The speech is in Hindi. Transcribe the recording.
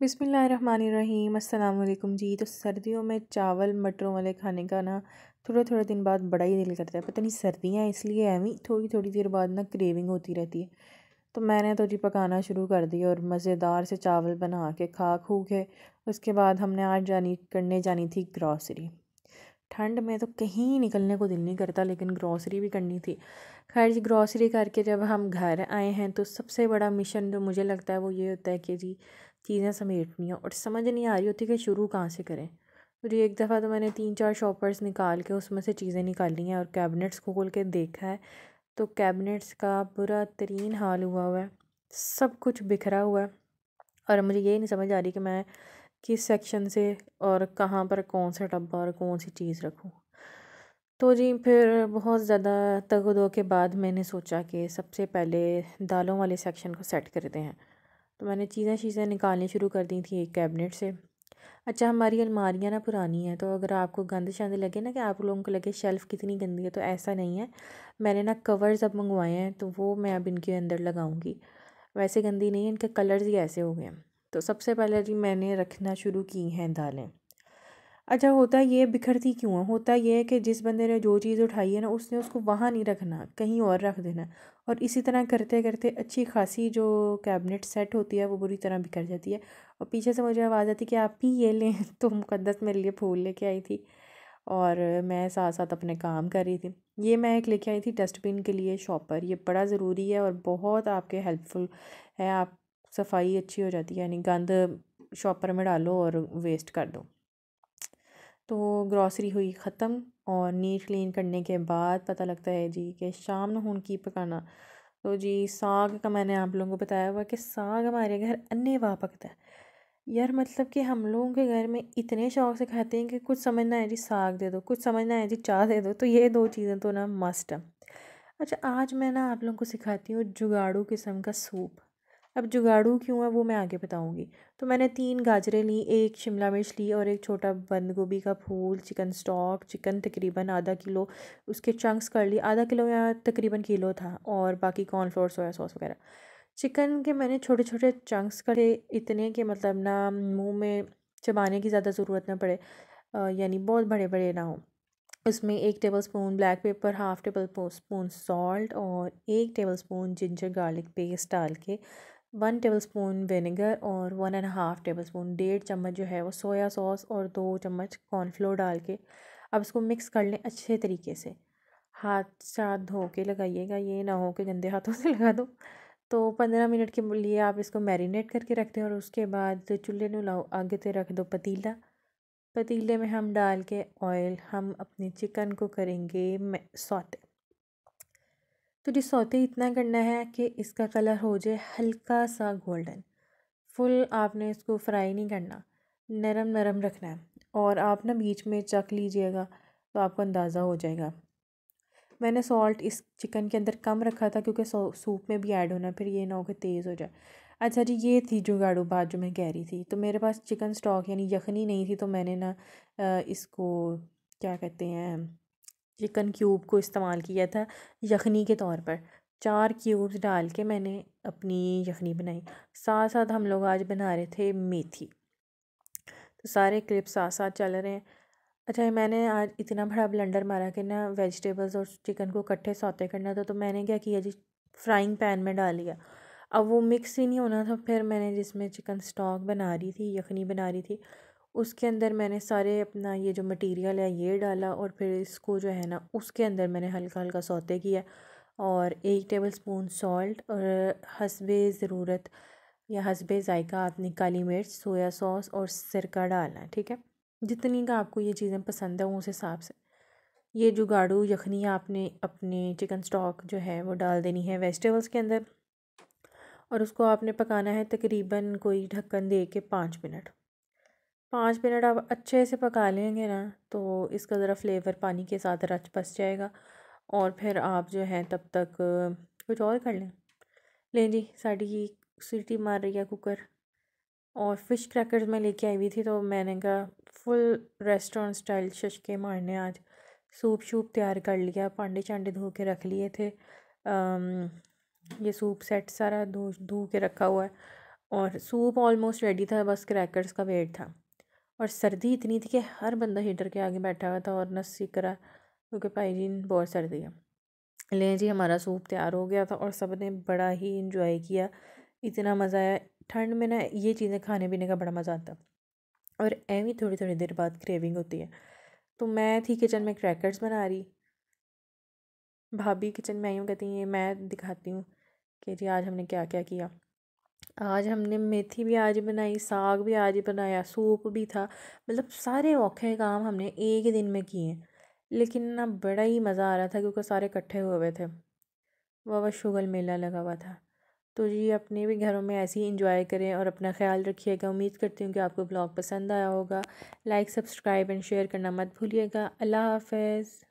बिसमीम अल्लाम जी तो सर्दियों में चावल मटरों वाले खाने का ना थोड़ा थोड़ा दिन बाद बड़ा ही दिल करता है पता नहीं सर्दियाँ इसलिए एवं थोड़ी थोड़ी देर बाद ना क्रेविंग होती रहती है तो मैंने तो जी पकाना शुरू कर दिया और मज़ेदार से चावल बना के खा खू के उसके बाद हमने आज जानी करने जानी थी ग्रॉसरी ठंड में तो कहीं निकलने को दिल नहीं करता लेकिन ग्रॉसरी भी करनी थी खैर जी ग्रॉसरी करके जब हम घर आए हैं तो सबसे बड़ा मिशन जो मुझे लगता है वो ये होता है कि जी चीज़ें समेटनी हैं और समझ नहीं आ रही होती कि शुरू कहाँ से करें जी एक दफ़ा तो मैंने तीन चार शॉपर्स निकाल के उसमें से चीज़ें निकाली हैं और कैबिनेट्स को खोल के देखा है तो कैबिनेट्स का बुरा तरीन हाल हुआ हुआ है सब कुछ बिखरा हुआ है और मुझे ये नहीं समझ आ रही कि मैं किस सेक्शन से और कहाँ पर कौन सा डब्बा और कौन सी चीज़ रखूँ तो जी फिर बहुत ज़्यादा तगदों के बाद मैंने सोचा कि सबसे पहले दालों वाले सेक्शन को सेट करते हैं तो मैंने चीज़ें चीज़ें निकालनी शुरू कर दी थी एक कैबिनेट से अच्छा हमारी अलमारियाँ ना पुरानी हैं तो अगर आपको गंद शंद लगे ना कि आप लोगों को लगे शेल्फ़ कितनी गंदी है तो ऐसा नहीं है मैंने ना कवर्स अब मंगवाए हैं तो वो मैं अब इनके अंदर लगाऊंगी वैसे गंदी नहीं है इनके कलर्स ही ऐसे हो गए तो सबसे पहले जी मैंने रखना शुरू की हैं दालें अच्छा होता ये बिखरती क्यों है होता ये है कि जिस बंदे ने जो चीज़ उठाई है ना उसने उसको वहाँ नहीं रखना कहीं और रख देना और इसी तरह करते करते अच्छी खासी जो कैबिनेट सेट होती है वो बुरी तरह बिखर जाती है और पीछे से मुझे आवाज़ आती है कि आप ही ये लें तो मुक़दस मेरे लिए फूल लेके आई थी और मैं साथ साथ अपने काम कर रही थी ये मैं एक लेके आई थी डस्टबिन के लिए शॉपर ये बड़ा ज़रूरी है और बहुत आपके हेल्पफुल है आप सफाई अच्छी हो जाती है यानी गंद शॉपर में डालो और वेस्ट कर दो तो ग्रॉसरी हुई ख़त्म और नीट क्लीन करने के बाद पता लगता है जी कि शाम न हूँ की पकाना तो जी साग का मैंने आप लोगों को बताया हुआ कि साग हमारे घर अन्य वाह पकता है यार मतलब कि हम लोगों के घर में इतने शौक से खाते हैं कि कुछ समझना है जी साग दे दो कुछ समझना है जी चाह दे दो तो ये दो चीज़ें तो ना मस्ट है अच्छा आज मैं ना आप लोगों को सिखाती हूँ जुगाड़ू किस्म का सूप अब जुगाड़ू क्यों है वो मैं आगे बताऊँगी तो मैंने तीन गाजरें ली एक शिमला मिर्च ली और एक छोटा बंद गोभी का फूल चिकन स्टॉक चिकन तकरीबन आधा किलो उसके चंक्स कर ली आधा किलो या तकरीबन किलो था और बाकी कॉर्नफ्लोर सोया सॉस वगैरह चिकन के मैंने छोटे छोटे चंक्स करे इतने के मतलब ना मुँह में चबाने की ज़्यादा ज़रूरत ना पड़े यानी बहुत बड़े बड़े ना हों उसमें एक tablespoon black pepper half tablespoon salt और एक tablespoon ginger garlic paste डाल के वन टेबल स्पून विनेगर और one and half tablespoon डेढ़ चम्मच जो है वो सोया सॉस और दो चम्मच कॉर्नफ्लोर डाल के अब इसको मिक्स कर लें अच्छे तरीके से हाथ साथ धो के लगाइएगा ये ना हो के गंदे हाथों से लगा दो तो पंद्रह मिनट के लिए आप इसको मैरिनेट करके रख दें और उसके बाद चूल्हे में लाओ आगे से रख दो पतीला पतीले में हम डाल के ऑयल हम अपने चिकन को करेंगे सौते तो सोते इतना करना है कि इसका कलर हो जाए हल्का सा गोल्डन फुल आपने इसको फ्राई नहीं करना नरम नरम रखना है और आप ना बीच में चख लीजिएगा तो आपको अंदाज़ा हो जाएगा मैंने सॉल्ट इस चिकन के अंदर कम रखा था क्योंकि सूप में भी ऐड होना फिर ये ना हो कि तेज़ हो जाए अच्छा जी ये थी जुगाड़ू बात जो मैं कह रही थी तो मेरे पास चिकन स्टॉक यानी यखनी नहीं थी तो मैंने ना इसको क्या कहते हैं चिकन क्यूब को इस्तेमाल किया था यखनी के तौर पर चार क्यूब्स डाल के मैंने अपनी यखनी बनाई साथ साथ हम लोग आज बना रहे थे मेथी तो सारे क्लिप्स साथ साथ चल रहे हैं अच्छा मैंने आज इतना बड़ा ब्लेंडर मारा कि ना वेजिटेबल्स और चिकन को इकट्ठे सौते करना था तो मैंने क्या किया जी फ्राइंग पैन में डाल लिया अब वो मिक्स ही नहीं होना था फिर मैंने जिसमें चिकन स्टॉक बना रही थी यखनी बना रही थी उसके अंदर मैंने सारे अपना ये जो मटेरियल है ये डाला और फिर इसको जो है ना उसके अंदर मैंने हल्का हल्का सौते किया और एक टेबल स्पून सॉल्ट और हसबे ज़रूरत या हसबे जायका आपने काली मिर्च सोया सॉस और सिरका डालना है ठीक है जितनी का आपको ये चीज़ें पसंद है उस हिसाब से ये जुगाड़ू यखनी आपने अपने चिकन स्टॉक जो है वो डाल देनी है वेजिटेबल्स के अंदर और उसको आपने पकाना है तकरीबन कोई ढक्कन दे के पाँच मिनट पाँच मिनट आप अच्छे से पका लेंगे ना तो इसका ज़रा फ्लेवर पानी के साथ रच बस जाएगा और फिर आप जो है तब तक कुछ और कर लें लें जी साड़ी सीटी मार रही है कुकर और फ़िश क्रैकर्स मैं लेके आई हुई थी तो मैंने कहा फुल रेस्टोरेंट स्टाइल शशके मारने आज सूप शूप तैयार कर लिया पांडे चांडे धो के रख लिए थे आम, ये सूप सेट सारा धो धो के रखा हुआ है और सूप ऑलमोस्ट रेडी था बस क्रैकर्स का वेट था और सर्दी इतनी थी कि हर बंदा हीटर के आगे बैठा हुआ था और न सीख रहा क्योंकि भाई जी बहुत सर्दी है ले जी हमारा सूप तैयार हो गया था और सब ने बड़ा ही इन्जॉय किया इतना मज़ा आया ठंड में ना ये चीज़ें खाने पीने का बड़ा मज़ा आता है और एवी थोड़ी थोड़ी देर बाद क्रेविंग होती है तो मैं थी किचन में क्रैकर्स बना रही भाभी किचन में आई हूँ कहती हैं मैं दिखाती हूँ कि जी आज हमने क्या क्या किया आज हमने मेथी भी आज बनाई साग भी आज बनाया सूप भी था मतलब सारे औखे काम हमने एक ही दिन में किए लेकिन ना बड़ा ही मज़ा आ रहा था क्योंकि सारे इकट्ठे हुए थे वह शुगल मेला लगा हुआ था तो जी अपने भी घरों में ऐसे ही इंजॉय करें और अपना ख्याल रखिएगा उम्मीद करती हूँ कि आपको ब्लॉग पसंद आया होगा लाइक सब्सक्राइब एंड शेयर करना मत भूलिएगा अल्लाह हाफ